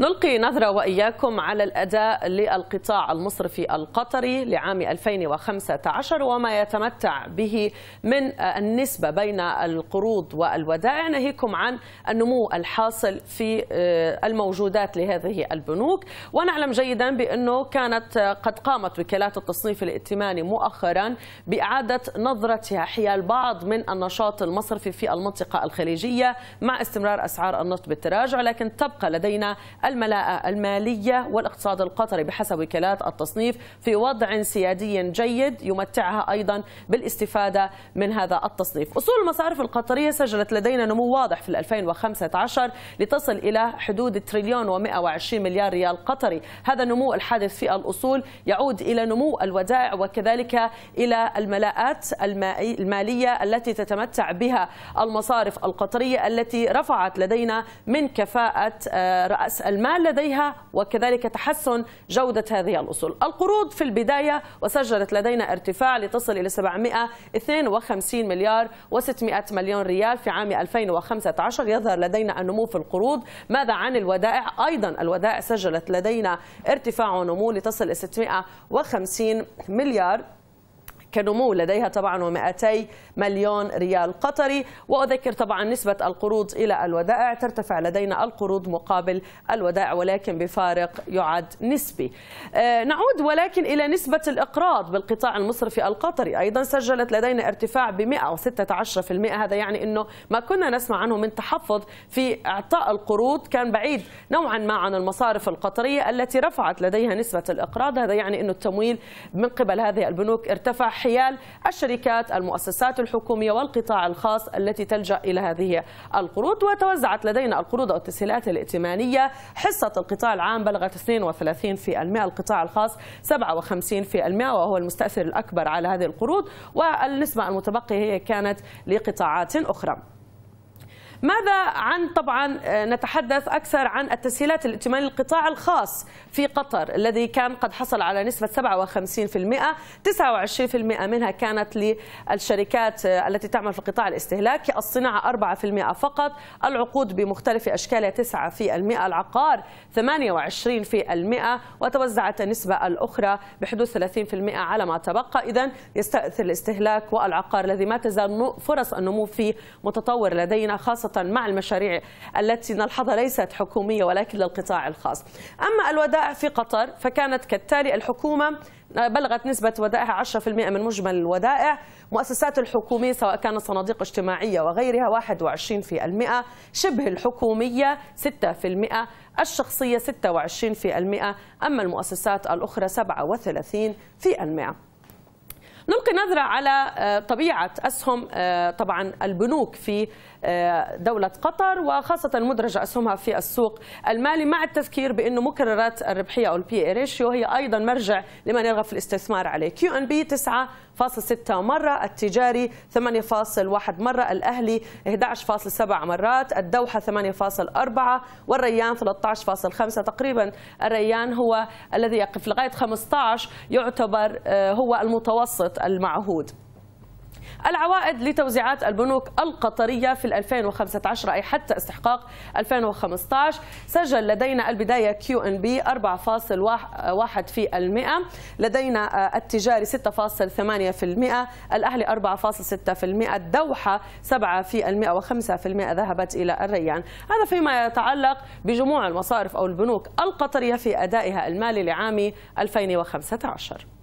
نلقي نظرة وإياكم على الأداء للقطاع المصرفي القطري لعام 2015 وما يتمتع به من النسبة بين القروض والودائع ناهيكم عن النمو الحاصل في آه، الموجودات لهذه البنوك ونعلم جيدا بأنه كانت آه، قد قامت وكالات التصنيف الائتماني مؤخرا بإعادة نظرتها حيال بعض من النشاط المصرفي في المنطقة الخليجية مع استمرار أسعار النفط بالتراجع لكن تبقى لدينا الملاءة المالية والاقتصاد القطري بحسب وكالات التصنيف في وضع سيادي جيد يمتعها أيضا بالاستفادة من هذا التصنيف أصول المصارف القطرية سجلت لدينا نمو واضح في 2015 لتصل إلى حدود تريليون و120 مليار ريال قطري هذا النمو الحادث في الأصول يعود إلى نمو الودائع وكذلك إلى الملاءات المالية التي تتمتع بها المصارف القطرية التي رفعت لدينا من كفاءة آه، رأس المال المال لديها وكذلك تحسن جودة هذه الأصول القروض في البداية وسجلت لدينا ارتفاع لتصل إلى 752 مليار و600 مليون ريال في عام 2015 يظهر لدينا النمو في القروض ماذا عن الودائع أيضا الودائع سجلت لدينا ارتفاع ونمو لتصل إلى 650 مليار كنمو لديها طبعا و200 مليون ريال قطري وأذكر طبعا نسبة القروض إلى الودائع ترتفع لدينا القروض مقابل الودائع ولكن بفارق يعد نسبي آه، نعود ولكن إلى نسبة الإقراض بالقطاع المصرفي القطري أيضا سجلت لدينا ارتفاع ب 116% هذا يعني أنه ما كنا نسمع عنه من تحفظ في إعطاء القروض كان بعيد نوعا ما عن المصارف القطرية التي رفعت لديها نسبة الإقراض هذا يعني أنه التمويل من قبل هذه البنوك ارتفع حيال الشركات المؤسسات الحكومية والقطاع الخاص التي تلجأ إلى هذه القروض وتوزعت لدينا القروض أو التسهيلات الائتمانية حصة القطاع العام بلغت 32% القطاع الخاص 57% وهو المستأثر الأكبر على هذه القروض والنسبة المتبقية هي كانت لقطاعات أخرى ماذا عن طبعا آه، نتحدث أكثر عن التسهيلات الائتمان للقطاع الخاص في قطر الذي كان قد حصل على نسبة 57% 29% منها كانت للشركات آه، التي تعمل في القطاع الاستهلاكي الصناعة 4% فقط العقود بمختلف أشكالها 9% العقار 28% وتوزعت النسبة الأخرى بحدود 30% على ما تبقى إذا يستأثر الاستهلاك والعقار الذي ما تزال فرص النمو فيه متطور لدينا خاصة مع المشاريع التي نلحظها ليست حكومية ولكن للقطاع الخاص أما الودائع في قطر فكانت كالتالي الحكومة بلغت نسبة ودائعها 10% من مجمل الودائع مؤسسات الحكومية سواء كانت صناديق اجتماعية وغيرها 21% شبه الحكومية 6% الشخصية 26% أما المؤسسات الأخرى 37% نلقي نظرة على آه، طبيعة أسهم آه، طبعا البنوك في آه، دولة قطر وخاصة مدرج أسهمها في السوق المالي مع التذكير بأنه مكررات الربحية أو البي اي ريشيو هي أيضا مرجع لمن يرغب في الاستثمار عليه كيو أن بي 9.6 مرة التجاري 8.1 مرة الأهلي 11.7 مرات الدوحة 8.4 والريان 13.5 تقريبا الريان هو الذي يقف لغاية 15 يعتبر هو المتوسط المعهود العوائد لتوزيعات البنوك القطرية في 2015 أي حتى استحقاق 2015 سجل لدينا البداية كيو ان بي 4.1 في المئة لدينا آه، التجاري 6.8 في المئة الأهلي 4.6 في المئة الدوحة 7 في المئة و5 في المئة ذهبت إلى الريان هذا فيما يتعلق بجموع المصارف أو البنوك القطرية في أدائها المالي لعام 2015